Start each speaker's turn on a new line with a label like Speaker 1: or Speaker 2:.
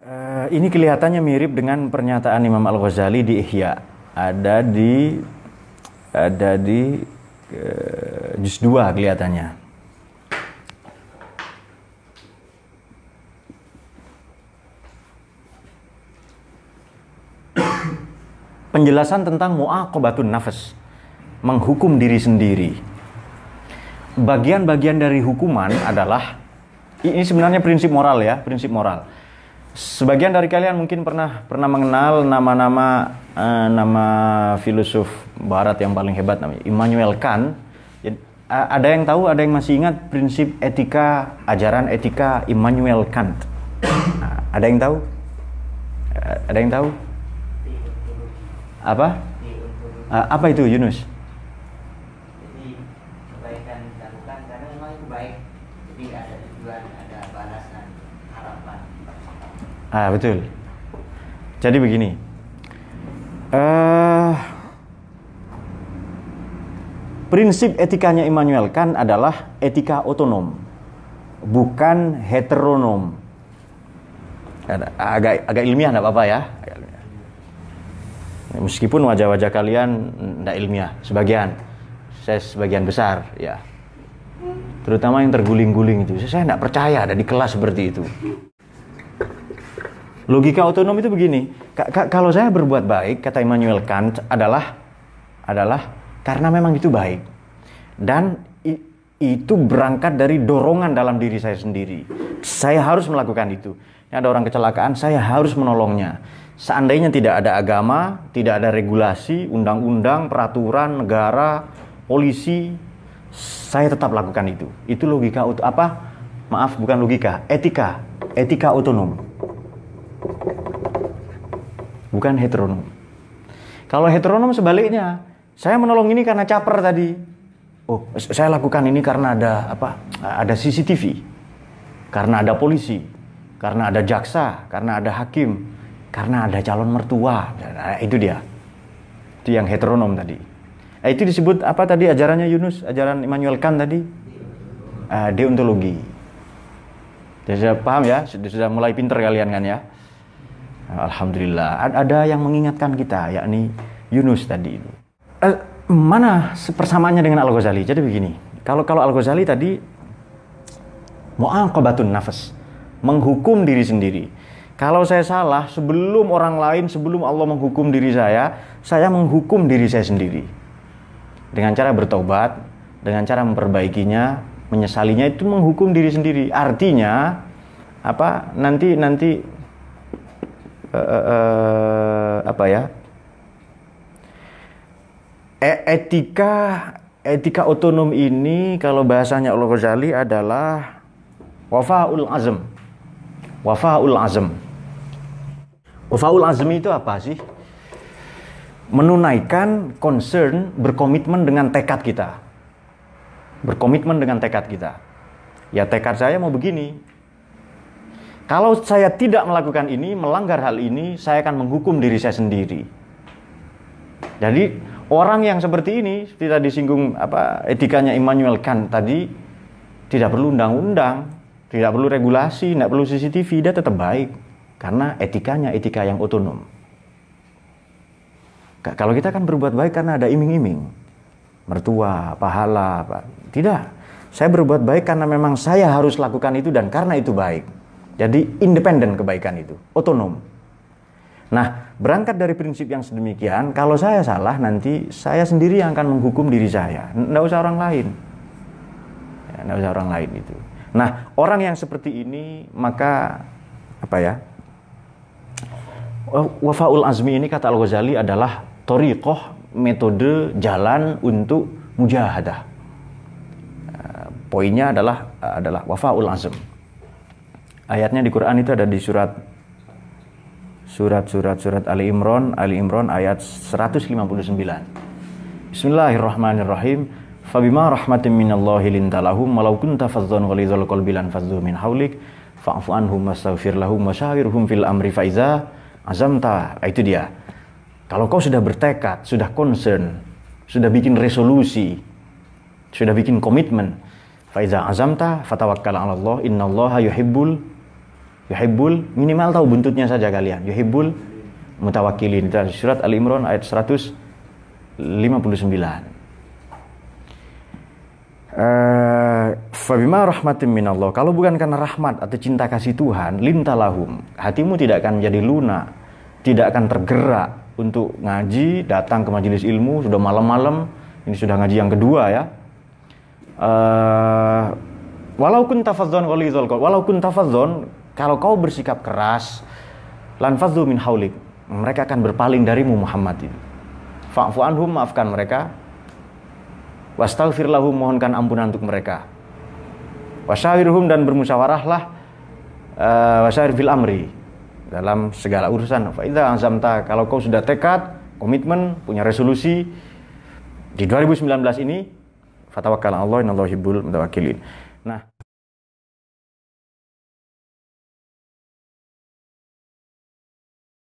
Speaker 1: Eh, ini kelihatannya mirip dengan pernyataan Imam Al Ghazali di Ihya. Ada di ada di uh, juz 2 kelihatannya. Penjelasan tentang mu'aqabatun nafas, menghukum diri sendiri. Bagian-bagian dari hukuman adalah ini sebenarnya prinsip moral ya, prinsip moral sebagian dari kalian mungkin pernah pernah mengenal nama-nama uh, nama filosof barat yang paling hebat namanya Immanuel Kant. Jadi, ada yang tahu, ada yang masih ingat prinsip etika ajaran etika Immanuel Kant. Nah, ada yang tahu? ada yang tahu? Apa? apa itu Yunus? Jadi, karena memang baik, jadi ada tujuan, ada balasan, harapan. Ah betul. Jadi begini. Uh, prinsip etikanya Immanuel Kant adalah etika otonom, bukan heteronom. Agak agak ilmiah tidak apa-apa ya. Meskipun wajah-wajah kalian tidak ilmiah, sebagian, saya sebagian besar, ya. Terutama yang terguling-guling itu, saya tidak percaya ada di kelas seperti itu. Logika otonom itu begini. Kalau saya berbuat baik, kata Immanuel Kant adalah adalah karena memang itu baik. Dan itu berangkat dari dorongan dalam diri saya sendiri. Saya harus melakukan itu. Ini ada orang kecelakaan, saya harus menolongnya. Seandainya tidak ada agama, tidak ada regulasi, undang-undang, peraturan negara, polisi, saya tetap lakukan itu. Itu logika apa? Maaf, bukan logika, etika, etika otonom bukan heteronom. Kalau heteronom sebaliknya, saya menolong ini karena caper tadi. Oh, saya lakukan ini karena ada apa? Ada CCTV, karena ada polisi, karena ada jaksa, karena ada hakim, karena ada calon mertua. Nah, itu dia. Itu yang heteronom tadi. Nah, itu disebut apa tadi ajarannya Yunus, ajaran Immanuel Kant tadi? Uh, deontologi. Sudah paham ya? sudah mulai pinter kalian kan ya? Alhamdulillah. Ada yang mengingatkan kita, yakni Yunus tadi itu. Eh, mana persamaannya dengan Al Ghazali? Jadi begini, kalau kalau Al Ghazali tadi mu'aqabatun nafas, menghukum diri sendiri. Kalau saya salah, sebelum orang lain, sebelum Allah menghukum diri saya, saya menghukum diri saya sendiri. Dengan cara bertobat, dengan cara memperbaikinya, menyesalinya itu menghukum diri sendiri. Artinya apa? Nanti nanti uh, apa ya e etika etika otonom ini kalau bahasanya Allah Ghazali adalah wafaul azm wafaul azm wafaul azm itu apa sih menunaikan concern berkomitmen dengan tekad kita berkomitmen dengan tekad kita ya tekad saya mau begini kalau saya tidak melakukan ini, melanggar hal ini, saya akan menghukum diri saya sendiri. Jadi orang yang seperti ini, tadi disinggung apa etikanya Immanuel Kant tadi, tidak perlu undang-undang, tidak perlu regulasi, tidak perlu CCTV, dia tetap baik karena etikanya etika yang otonom. Kalau kita kan berbuat baik karena ada iming-iming, mertua, pahala, apa. Tidak, saya berbuat baik karena memang saya harus lakukan itu dan karena itu baik. Jadi independen kebaikan itu, otonom. Nah, berangkat dari prinsip yang sedemikian, kalau saya salah nanti saya sendiri yang akan menghukum diri saya, tidak usah orang lain. Ya, nggak usah orang lain itu. Nah, orang yang seperti ini maka apa ya? Oh, wafaul azmi ini kata Al-Ghazali adalah toriqoh metode jalan untuk mujahadah. Eh, poinnya adalah adalah wafaul azmi ayatnya di Quran itu ada di surat surat surat surat Ali Imran Ali Imran ayat 159 Bismillahirrahmanirrahim Fabima rahmatin minallahi lintalahum walau kunta fadhdhan ghalidhal qalbi lan fadhu min haulik fa'fu anhum wastaghfir lahum wasyawirhum fil amri faiza azamta ah, itu dia kalau kau sudah bertekad sudah concern sudah bikin resolusi sudah bikin komitmen faiza azamta fatawakkal 'ala Allah innallaha yuhibbul Yuhibbul minimal tahu buntutnya saja kalian. Yuhibbul mutawakilin. Dari surat Ali Imran ayat 159. Uh, Fabima rahmatin minallah. Kalau bukan karena rahmat atau cinta kasih Tuhan, lintalahum. Hatimu tidak akan menjadi lunak, tidak akan tergerak untuk ngaji, datang ke majelis ilmu sudah malam-malam. Ini sudah ngaji yang kedua ya. Uh, eh, walaupun tafadzon walaupun tafazon kalau kau bersikap keras, lanfazu min haulik. Mereka akan berpaling darimu Muhammad itu. Fa'fu anhum, maafkan mereka. Wastaghfir lahum, mohonkan ampunan untuk mereka. Wasyawirhum dan bermusyawarahlah uh, wasyawir fil amri dalam segala urusan. Fa'idza azamta, kalau kau sudah tekad, komitmen, punya resolusi di 2019 ini, fatawakkal Allah, innallahi yuhibbul mutawakkilin. Nah,